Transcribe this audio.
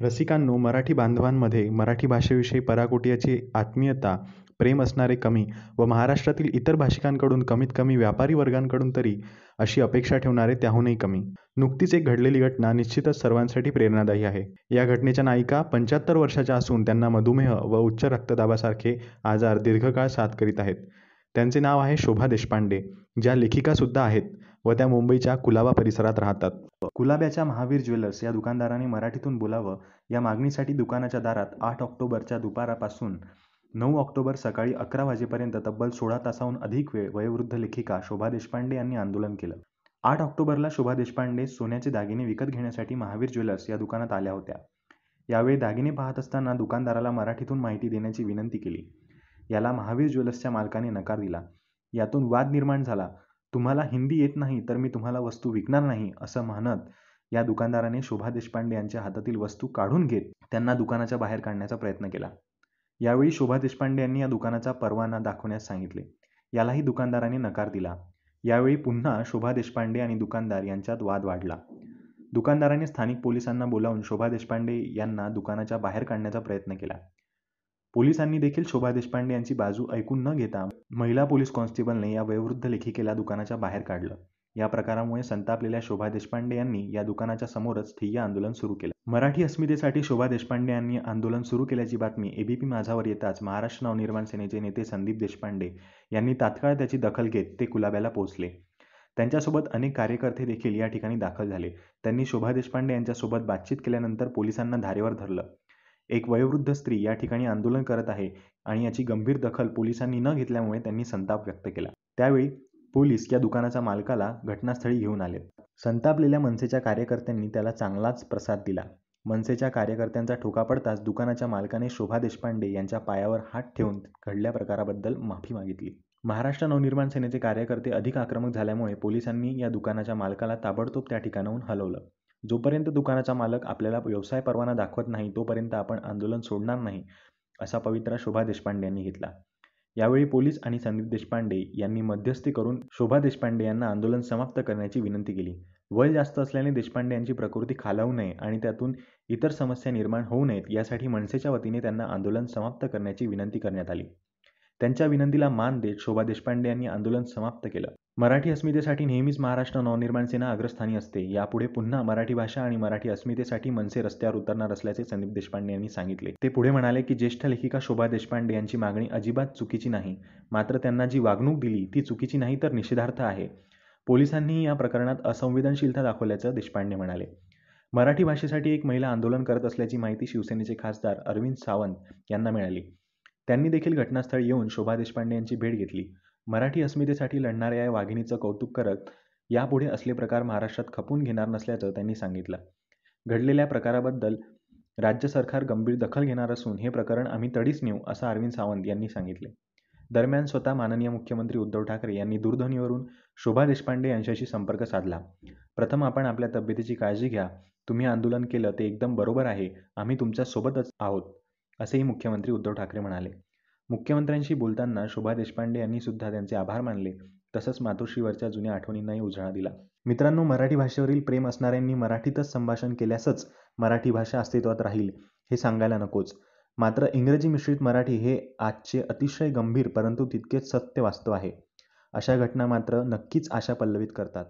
रसिकांनो मराठी बांधवांमध्ये मराठी भाषेविषयी पराकोटीयाची आत्मीयता प्रेम असणारे कमी व महाराष्ट्रातील इतर भाषिकांकडून कमीत कमी व्यापारी वर्गांकडून तरी अशी अपेक्षा ठेवणारे त्याहूनही कमी नुकतीच एक घडलेली घटना निश्चितच सर्वांसाठी प्रेरणादायी आहे या घटनेच्या नायिका पंच्याहत्तर वर्षाच्या असून त्यांना मधुमेह व उच्च रक्तदाबासारखे आजार दीर्घकाळ साथ करीत आहेत त्यांचे नाव आहे शोभा देशपांडे ज्या लेखिकासुद्धा आहेत व त्या मुंबईच्या कुलाबा परिसरात राहतात कुलाब्याच्या महावीर ज्वेलर्स या दुकानदाराने मराठीतून बोलावं या मागणीसाठी दुकानाच्या दारात आठ ऑक्टोबरच्या दुपारापासून नऊ ऑक्टोबर सकाळी अकरा वाजेपर्यंत तब्बल सोळा तासाहून अधिक वेळ वयोवृद्ध लेखिका शोभा देशपांडे यांनी आंदोलन केलं आठ ऑक्टोबरला शोभा देशपांडे सोन्याचे दागिने विकत घेण्यासाठी महावीर ज्वेलर्स या दुकानात आल्या होत्या यावेळी दागिने पाहत असताना दुकानदाराला मराठीतून माहिती देण्याची विनंती केली याला महावीर ज्वेलर्सच्या मालकाने नकार दिला यातून वाद निर्माण झाला तुम्हाला हिंदी येत नाही तर मी तुम्हाला वस्तू विकणार नाही असं म्हणत या दुकानदाराने शोभा देशपांडे यांच्या हातातील वस्तू काढून घेत त्यांना दुकानाच्या बाहेर काढण्याचा प्रयत्न केला यावेळी शोभा देशपांडे यांनी या दुकानाचा परवाना दाखवण्यास सांगितले यालाही दुकानदाराने नकार दिला यावेळी पुन्हा शोभा देशपांडे आणि दुकानदार यांच्यात वाद वाढला दुकानदाराने स्थानिक पोलिसांना बोलावून शोभा देशपांडे यांना दुकानाच्या बाहेर काढण्याचा प्रयत्न केला पोलिसांनी देखील शोभा देशपांडे यांची बाजू ऐकून न घेता महिला पोलीस कॉन्स्टेबलने या वयोवृद्ध लेखिकेला दुकानाच्या बाहेर काढलं या प्रकारामुळे संतापलेल्या शोभा देशपांडे यांनी या दुकानाच्या समोरच ठिय्या आंदोलन सुरू केलं मराठी अस्मितेसाठी शोभा देशपांडे यांनी आंदोलन सुरू केल्याची बातमी एबीपी माझावर येताच महाराष्ट्र नवनिर्माण सेनेचे नेते संदीप देशपांडे यांनी तात्काळ त्याची दखल घेत ते कुलाब्याला पोहोचले त्यांच्यासोबत अनेक कार्यकर्ते देखील या ठिकाणी दाखल झाले त्यांनी शोभा देशपांडे यांच्यासोबत बातचीत केल्यानंतर पोलिसांना धारेवर धरलं एक वयोवृद्ध स्त्री या ठिकाणी आंदोलन करत आहे आणि याची गंभीर दखल पोलिसांनी न घेतल्यामुळे त्यांनी संताप व्यक्त केला त्यावेळी पोलीस या दुकानाच्या मालकाला घटनास्थळी घेऊन आले संतापलेल्या मनसेच्या कार्यकर्त्यांनी त्याला चांगलाच प्रसाद दिला मनसेच्या कार्यकर्त्यांचा ठोका पडताच दुकानाच्या मालकाने शोभा देशपांडे यांच्या पायावर हात ठेवून घडल्या प्रकाराबद्दल माफी मागितली महाराष्ट्र नवनिर्माण सेनेचे कार्यकर्ते अधिक आक्रमक झाल्यामुळे पोलिसांनी या दुकानाच्या मालकाला ताबडतोब त्या ठिकाणाहून हलवलं जोपर्यंत दुकानाचा मालक आपल्याला व्यवसाय परवाना दाखवत नाही तोपर्यंत आपण आंदोलन सोडणार नाही असा पवित्रा शोभा देशपांडे यांनी घेतला यावेळी पोलीस आणि संदीप देशपांडे यांनी मध्यस्थी करून शोभा देशपांडे यांना आंदोलन समाप्त करण्याची विनंती केली वय जास्त असल्याने देशपांडे यांची प्रकृती खालावू नये आणि त्यातून इतर समस्या निर्माण होऊ नयेत यासाठी मनसेच्या वतीने त्यांना आंदोलन समाप्त करण्याची विनंती करण्यात आली त्यांच्या विनंतीला मान देत शोभा देशपांडे यांनी आंदोलन समाप्त केलं मराठी अस्मितेसाठी नेहमीच महाराष्ट्र नवनिर्माण सेना अग्रस्थानी असते यापुढे पुन्हा मराठी भाषा आणि मराठी अस्मितेसाठी मनसे रस्त्यावर उतरणार असल्याचे संदीप देशपांडे यांनी सांगितले ते पुढे म्हणाले की ज्येष्ठ लेखिका शोभा देशपांडे यांची मागणी अजिबात चुकीची नाही मात्र त्यांना जी वागणूक दिली ती चुकीची नाही तर निषेधार्थ आहे पोलिसांनीही या प्रकरणात असंवेदनशीलता दाखवल्याचं देशपांडे म्हणाले मराठी भाषेसाठी एक महिला आंदोलन करत असल्याची माहिती शिवसेनेचे खासदार अरविंद सावंत यांना मिळाली त्यांनी देखील घटनास्थळी येऊन शोभा देशपांडे यांची भेट घेतली मराठी अस्मितेसाठी लढणाऱ्या या वाघिणीचं कौतुक करत यापुढे असले प्रकार महाराष्ट्रात खपून घेणार नसल्याचं त्यांनी सांगितलं घडलेल्या प्रकाराबद्दल राज्य सरकार गंभीर दखल घेणार असून हे प्रकरण आम्ही तडीच नेऊ असं अरविंद सावंत यांनी सांगितले दरम्यान स्वतः माननीय मुख्यमंत्री उद्धव ठाकरे यांनी दूरध्वनीवरून शोभा देशपांडे यांच्याशी संपर्क साधला प्रथम आपण आपल्या तब्येतीची काळजी घ्या तुम्ही आंदोलन केलं ते एकदम बरोबर आहे आम्ही तुमच्यासोबतच आहोत असेही मुख्यमंत्री उद्धव ठाकरे म्हणाले मुख्यमंत्र्यांशी बोलताना शोभा देशपांडे यांनी सुद्धा त्यांचे आभार मानले तसंच मातोश्रीवरच्या जुन्या आठवणींनाही उजाळा दिला मित्रांनो मराठी भाषेवरील प्रेम असणाऱ्यांनी मराठीतच संभाषण केल्यासच मराठी भाषा अस्तित्वात राहील हे सांगायला नकोच मात्र इंग्रजी मिश्रित मराठी हे आजचे अतिशय गंभीर परंतु तितकेच सत्य वास्तव आहे अशा घटना मात्र नक्कीच आशा पल्लवित करतात